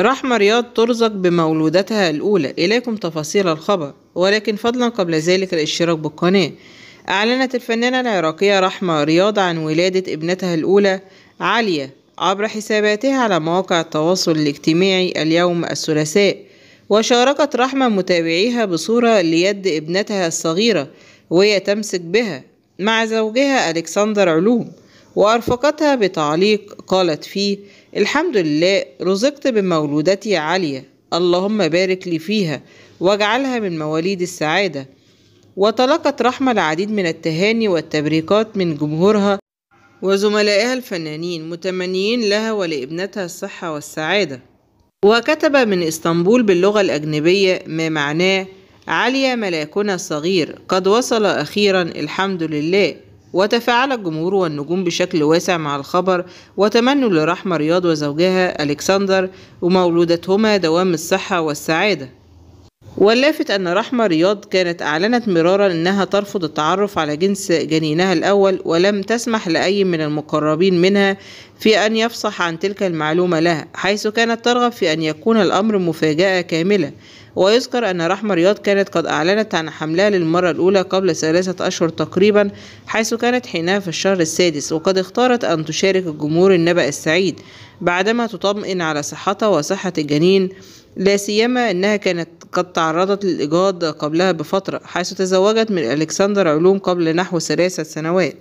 رحمة رياض ترزق بمولودتها الأولى إليكم تفاصيل الخبر ولكن فضلا قبل ذلك الاشتراك بالقناة أعلنت الفنانة العراقية رحمة رياض عن ولادة ابنتها الأولى عالية عبر حساباتها على مواقع التواصل الاجتماعي اليوم الثلاثاء وشاركت رحمة متابعيها بصورة ليد ابنتها الصغيرة وهي تمسك بها مع زوجها ألكسندر علوم وأرفقتها بتعليق قالت فيه الحمد لله رزقت بمولودتي عالية اللهم بارك لي فيها واجعلها من مواليد السعادة وتلقت رحمة العديد من التهاني والتبريكات من جمهورها وزملائها الفنانين متمنيين لها ولابنتها الصحة والسعادة وكتب من اسطنبول باللغة الأجنبية ما معناه عليا ملاكنا الصغير قد وصل أخيرا الحمد لله وتفاعل الجمهور والنجوم بشكل واسع مع الخبر وتمنوا لرحمة رياض وزوجها ألكسندر ومولودتهما دوام الصحة والسعادة واللافت أن رحمة رياض كانت أعلنت مرارا أنها ترفض التعرف على جنس جنينها الأول ولم تسمح لأي من المقربين منها في أن يفصح عن تلك المعلومة لها حيث كانت ترغب في أن يكون الأمر مفاجأة كاملة ويذكر أن رحمة رياض كانت قد أعلنت عن حملها للمرة الأولى قبل ثلاثة أشهر تقريبا حيث كانت حينها في الشهر السادس وقد اختارت أن تشارك الجمهور النبأ السعيد بعدما تطمئن على صحتها وصحة الجنين لا سيما أنها كانت قد تعرضت للإجهاض قبلها بفترة حيث تزوجت من ألكسندر علوم قبل نحو ثلاثة سنوات